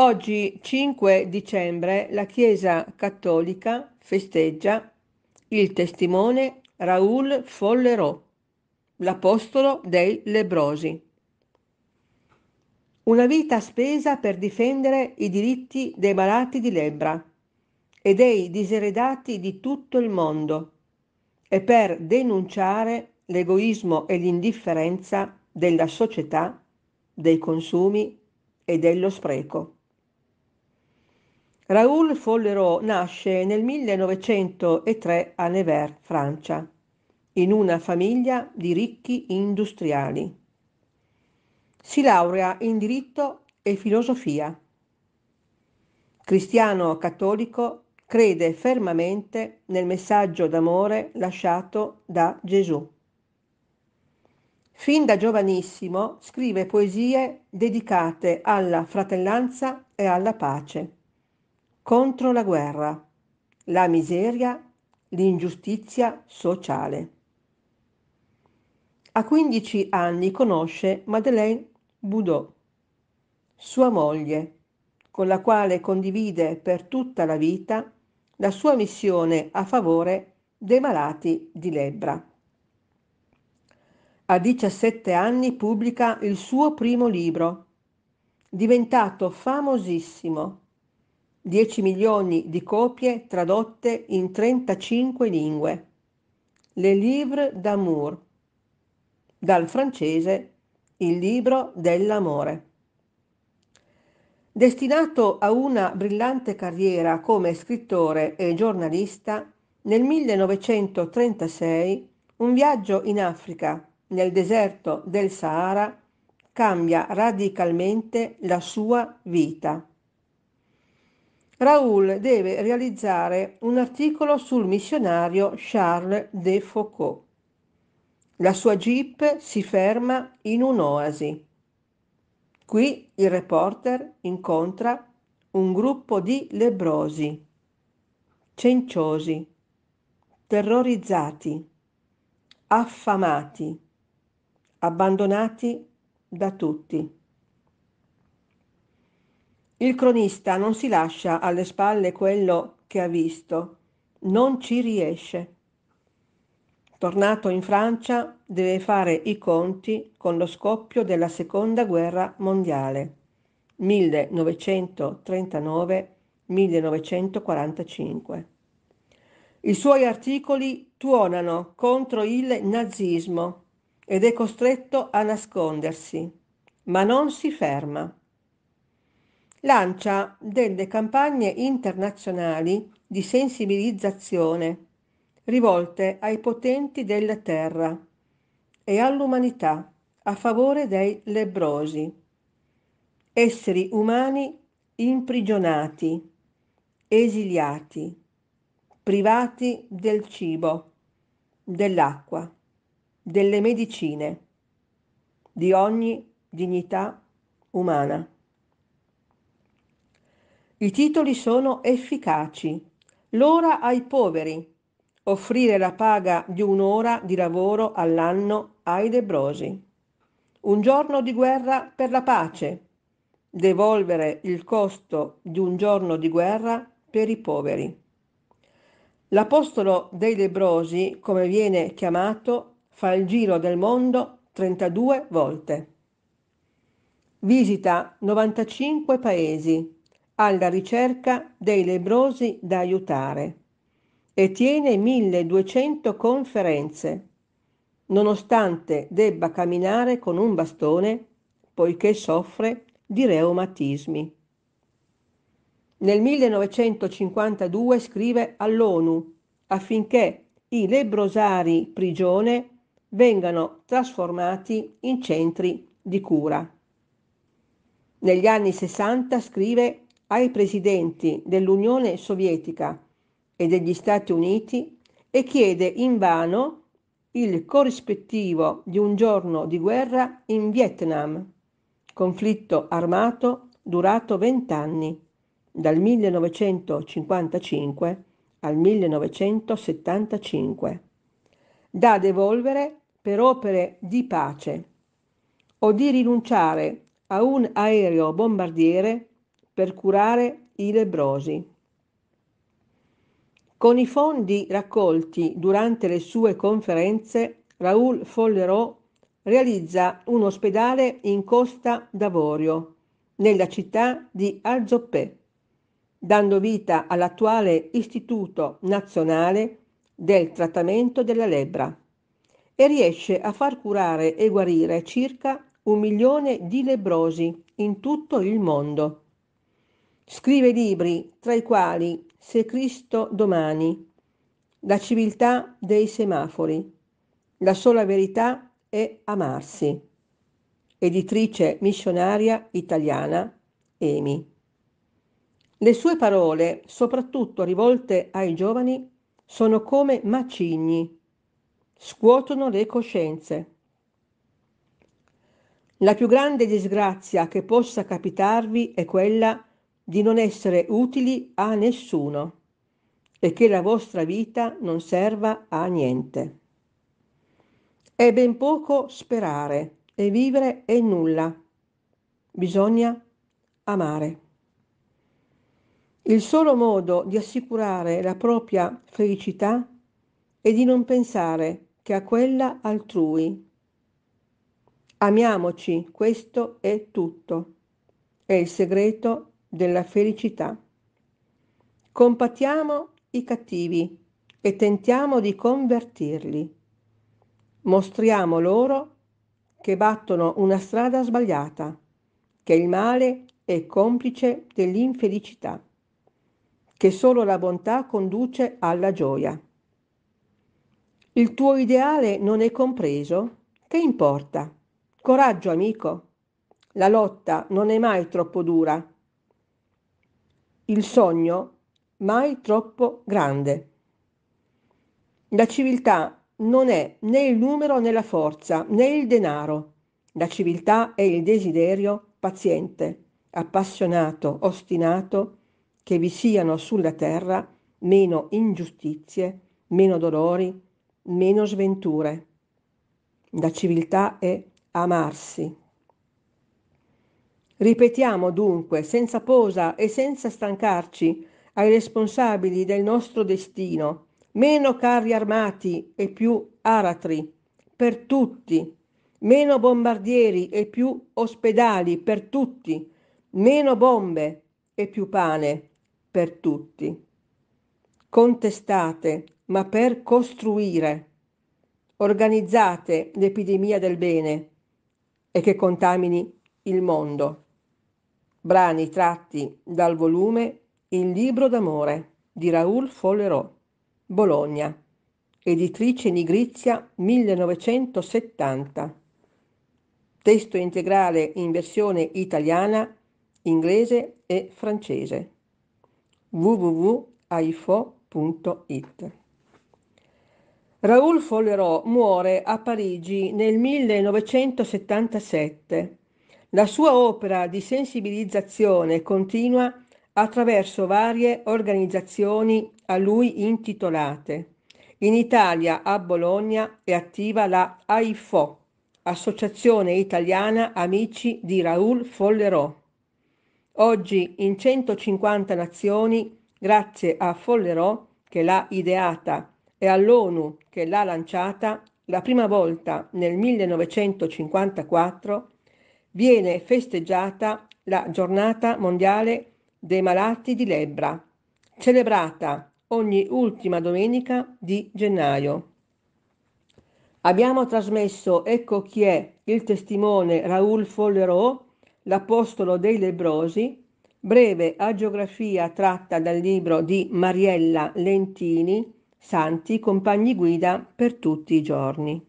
Oggi, 5 dicembre, la Chiesa cattolica festeggia il testimone Raoul Follerò, l'apostolo dei lebrosi. Una vita spesa per difendere i diritti dei malati di lebbra e dei diseredati di tutto il mondo e per denunciare l'egoismo e l'indifferenza della società, dei consumi e dello spreco. Raoul Follerot nasce nel 1903 a Nevers, Francia, in una famiglia di ricchi industriali. Si laurea in diritto e filosofia. Cristiano cattolico, crede fermamente nel messaggio d'amore lasciato da Gesù. Fin da giovanissimo scrive poesie dedicate alla fratellanza e alla pace contro la guerra, la miseria, l'ingiustizia sociale. A 15 anni conosce Madeleine Boudot, sua moglie, con la quale condivide per tutta la vita la sua missione a favore dei malati di lebbra. A 17 anni pubblica il suo primo libro, diventato famosissimo 10 milioni di copie tradotte in 35 lingue. Le Livre d'amour, dal francese Il libro dell'amore. Destinato a una brillante carriera come scrittore e giornalista, nel 1936 un viaggio in Africa, nel deserto del Sahara, cambia radicalmente la sua vita. Raoul deve realizzare un articolo sul missionario Charles de Foucault. La sua jeep si ferma in un'oasi. Qui il reporter incontra un gruppo di lebrosi, cenciosi, terrorizzati, affamati, abbandonati da tutti. Il cronista non si lascia alle spalle quello che ha visto, non ci riesce. Tornato in Francia, deve fare i conti con lo scoppio della Seconda Guerra Mondiale 1939-1945. I suoi articoli tuonano contro il nazismo ed è costretto a nascondersi, ma non si ferma lancia delle campagne internazionali di sensibilizzazione rivolte ai potenti della terra e all'umanità a favore dei lebbrosi, esseri umani imprigionati, esiliati, privati del cibo, dell'acqua, delle medicine, di ogni dignità umana. I titoli sono efficaci. L'ora ai poveri. Offrire la paga di un'ora di lavoro all'anno ai debrosi. Un giorno di guerra per la pace. Devolvere il costo di un giorno di guerra per i poveri. L'apostolo dei lebrosi, come viene chiamato, fa il giro del mondo 32 volte. Visita 95 paesi, alla ricerca dei lebrosi da aiutare e tiene 1200 conferenze, nonostante debba camminare con un bastone poiché soffre di reumatismi. Nel 1952 scrive all'ONU affinché i lebrosari prigione vengano trasformati in centri di cura. Negli anni 60 scrive ai presidenti dell'Unione Sovietica e degli Stati Uniti e chiede invano il corrispettivo di un giorno di guerra in Vietnam, conflitto armato durato vent'anni, dal 1955 al 1975, da devolvere per opere di pace o di rinunciare a un aereo bombardiere per curare i lebrosi. Con i fondi raccolti durante le sue conferenze, Raoul Follerot realizza un ospedale in Costa d'Avorio, nella città di Alzoppé, dando vita all'attuale Istituto Nazionale del Trattamento della Lebbra e riesce a far curare e guarire circa un milione di lebrosi in tutto il mondo. Scrive libri, tra i quali Se Cristo domani, La civiltà dei semafori, La sola verità è amarsi, editrice missionaria italiana, EMI. Le sue parole, soprattutto rivolte ai giovani, sono come macigni, scuotono le coscienze. La più grande disgrazia che possa capitarvi è quella di di non essere utili a nessuno e che la vostra vita non serva a niente. È ben poco sperare e vivere è nulla. Bisogna amare. Il solo modo di assicurare la propria felicità è di non pensare che a quella altrui. Amiamoci, questo è tutto. È il segreto della felicità. Compatiamo i cattivi e tentiamo di convertirli. Mostriamo loro che battono una strada sbagliata, che il male è complice dell'infelicità, che solo la bontà conduce alla gioia. Il tuo ideale non è compreso? Che importa? Coraggio, amico. La lotta non è mai troppo dura il sogno mai troppo grande. La civiltà non è né il numero né la forza né il denaro. La civiltà è il desiderio paziente, appassionato, ostinato, che vi siano sulla terra meno ingiustizie, meno dolori, meno sventure. La civiltà è amarsi, Ripetiamo dunque, senza posa e senza stancarci, ai responsabili del nostro destino, meno carri armati e più aratri per tutti, meno bombardieri e più ospedali per tutti, meno bombe e più pane per tutti. Contestate, ma per costruire. Organizzate l'epidemia del bene e che contamini il mondo. Brani tratti dal volume Il libro d'amore di Raoul Follerò, Bologna, editrice Nigrizia 1970. Testo integrale in versione italiana, inglese e francese. www.aifo.it Raoul Follerò muore a Parigi nel 1977 la sua opera di sensibilizzazione continua attraverso varie organizzazioni a lui intitolate. In Italia, a Bologna, è attiva la AIFO, Associazione Italiana Amici di Raoul Follerò. Oggi in 150 nazioni, grazie a Follerò che l'ha ideata e all'ONU che l'ha lanciata, la prima volta nel 1954 viene festeggiata la giornata mondiale dei malati di lebbra, celebrata ogni ultima domenica di gennaio. Abbiamo trasmesso Ecco chi è il testimone Raoul Follerot, l'apostolo dei lebrosi, breve agiografia tratta dal libro di Mariella Lentini, Santi compagni guida per tutti i giorni.